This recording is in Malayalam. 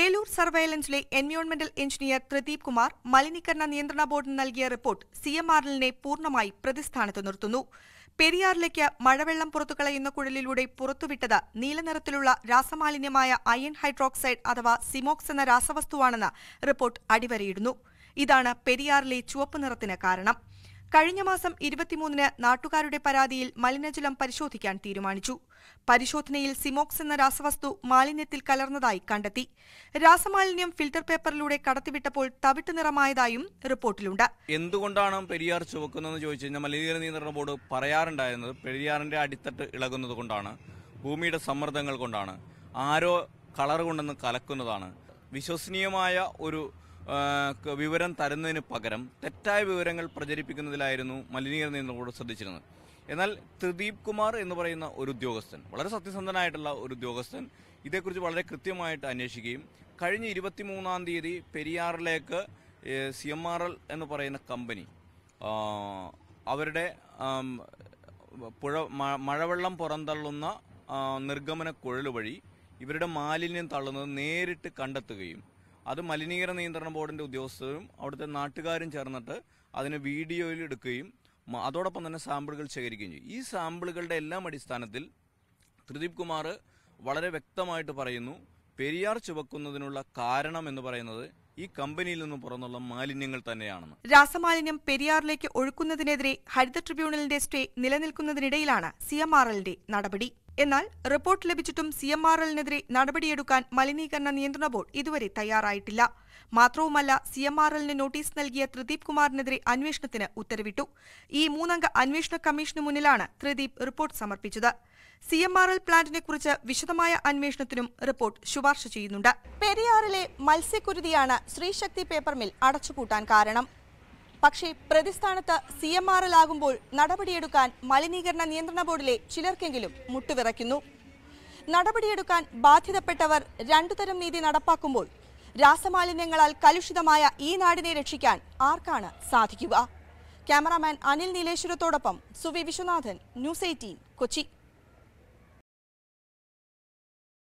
ഏലൂർ സർവൈലൻസിലെ എൻവയോൺമെന്റൽ എഞ്ചിനീയർ ത്രിദീപ് കുമാർ മലിനീകരണ നിയന്ത്രണ ബോർഡിന് നൽകിയ റിപ്പോർട്ട് സി എം പൂർണ്ണമായി പ്രതിസ്ഥാനത്ത് നിർത്തുന്നു പെരിയാറിലേക്ക് മഴവെള്ളം പുറത്തുകളയുന്ന കുഴലിലൂടെ പുറത്തുവിട്ടത് നീലനിറത്തിലുള്ള രാസമാലിന്യമായ അയൺ ഹൈഡ്രോക്സൈഡ് അഥവാ സിമോക്സ് എന്ന രാസവസ്തുവാണെന്ന് റിപ്പോർട്ട് അടിവരയിടുന്നു ഇതാണ് പെരിയാറിലെ ചുവപ്പ് നിറത്തിന് കാരണം കഴിഞ്ഞ മാസം ഇരുപത്തിമൂന്നിന് നാട്ടുകാരുടെ പരാതിയിൽ മലിനജലം പരിശോധിക്കാൻ തീരുമാനിച്ചു പരിശോധനയിൽ സിമോക്സ് എന്ന രാസവസ്തു മാലിന്യത്തിൽ കലർന്നതായി കണ്ടെത്തി രാസമാലിന്യം ഫിൽട്ടർ പേപ്പറിലൂടെ കടത്തിവിട്ടപ്പോൾ തവിട്ട് നിറമായതായും റിപ്പോർട്ടിലുണ്ട് എന്തുകൊണ്ടാണ് പെരിയാർ ചുവക്കുന്നതെന്ന് ചോദിച്ചു കഴിഞ്ഞാൽ മലിനീകരണ നിയന്ത്രണ ബോർഡ് പറയാറുണ്ടായിരുന്നത് പെരിയാറിന്റെ അടിത്തട്ട് ഇളകുന്നത് കൊണ്ടാണ് ഭൂമിയുടെ സമ്മർദ്ദങ്ങൾ കൊണ്ടാണ് ആരോ കളർ കൊണ്ടെന്ന് കലക്കുന്നതാണ് വിശ്വസനീയമായ ഒരു വിവരം തരുന്നതിന് പകരം തെറ്റായ വിവരങ്ങൾ പ്രചരിപ്പിക്കുന്നതിലായിരുന്നു മലിനീകരണ നിയന്ത്രണ ശ്രദ്ധിച്ചിരുന്നത് എന്നാൽ ത്രിദീപ് കുമാർ എന്ന് പറയുന്ന ഒരു ഉദ്യോഗസ്ഥൻ വളരെ സത്യസന്ധനായിട്ടുള്ള ഒരു ഉദ്യോഗസ്ഥൻ ഇതേക്കുറിച്ച് വളരെ കൃത്യമായിട്ട് അന്വേഷിക്കുകയും കഴിഞ്ഞ ഇരുപത്തിമൂന്നാം തീയതി പെരിയാറിലേക്ക് സി എം ആർ എൽ എന്ന് പറയുന്ന കമ്പനി അവരുടെ പുഴ മഴവെള്ളം പുറന്തള്ളുന്ന നിർഗമന കുഴൽ വഴി ഇവരുടെ മാലിന്യം തള്ളുന്നത് നേരിട്ട് കണ്ടെത്തുകയും അത് മലിനീകരണ നിയന്ത്രണ ബോർഡിന്റെ ഉദ്യോഗസ്ഥരും അവിടുത്തെ നാട്ടുകാരും ചേർന്നിട്ട് അതിനെ വീഡിയോയിൽ എടുക്കുകയും അതോടൊപ്പം തന്നെ സാമ്പിളുകൾ ശേഖരിക്കുകയും ചെയ്യും ഈ സാമ്പിളുകളുടെ എല്ലാം അടിസ്ഥാനത്തിൽ ത്രിദീപ് കുമാർ വളരെ വ്യക്തമായിട്ട് പറയുന്നു പെരിയാർ ചുവക്കുന്നതിനുള്ള കാരണം എന്ന് പറയുന്നത് ഈ കമ്പനിയിൽ നിന്നും പുറന്നുള്ള മാലിന്യങ്ങൾ തന്നെയാണെന്ന് രാസമാലിന്യം പെരിയാറിലേക്ക് ഒഴുക്കുന്നതിനെതിരെ ഹരിത ട്രിബ്യൂണലിന്റെ സ്റ്റേ നിലനിൽക്കുന്നതിനിടയിലാണ് സി നടപടി എന്നാൽ റിപ്പോർട്ട് ലഭിച്ചിട്ടും സി എം ആർ എല്ലിനെതിരെ നടപടിയെടുക്കാൻ മലിനീകരണ നിയന്ത്രണ ബോർഡ് ഇതുവരെ തയ്യാറായിട്ടില്ല മാത്രവുമല്ല സി എം ആർ എല്ലിന് നോട്ടീസ് നൽകിയ ത്രിദീപ് കുമാറിനെതിരെ അന്വേഷണത്തിന് ഉത്തരവിട്ടു ഈ മൂന്നംഗ അന്വേഷണ കമ്മീഷന് മുന്നിലാണ് ത്രിദീപ് റിപ്പോർട്ട് സമർപ്പിച്ചത് സി എം ആർ എൽ പ്ലാന്റിനെക്കുറിച്ച് വിശദമായ അന്വേഷണത്തിനും റിപ്പോർട്ട് ശുപാർശ ചെയ്യുന്നുണ്ട് പെരിയാറിലെ മത്സ്യക്കുരുതിയാണ് ശ്രീശക്തി പേപ്പർ മിൽ അടച്ചുപൂട്ടാൻ കാരണം പക്ഷേ പ്രതിസ്ഥാനത്ത് സി എം ആർ എൽ ആകുമ്പോൾ നടപടിയെടുക്കാൻ മലിനീകരണ നിയന്ത്രണ ബോർഡിലെ ചിലർക്കെങ്കിലും മുട്ടുവിറയ്ക്കുന്നു നടപടിയെടുക്കാൻ ബാധ്യതപ്പെട്ടവർ രണ്ടുതരം നീതി നടപ്പാക്കുമ്പോൾ രാസമാലിന്യങ്ങളാൽ കലുഷിതമായ ഈ നാടിനെ രക്ഷിക്കാൻ ആർക്കാണ് സാധിക്കുക ക്യാമറാമാൻ അനിൽ നീലേശ്വരത്തോടൊപ്പം സുവി വിശ്വനാഥൻ ന്യൂസ് എയ്റ്റീൻ കൊച്ചി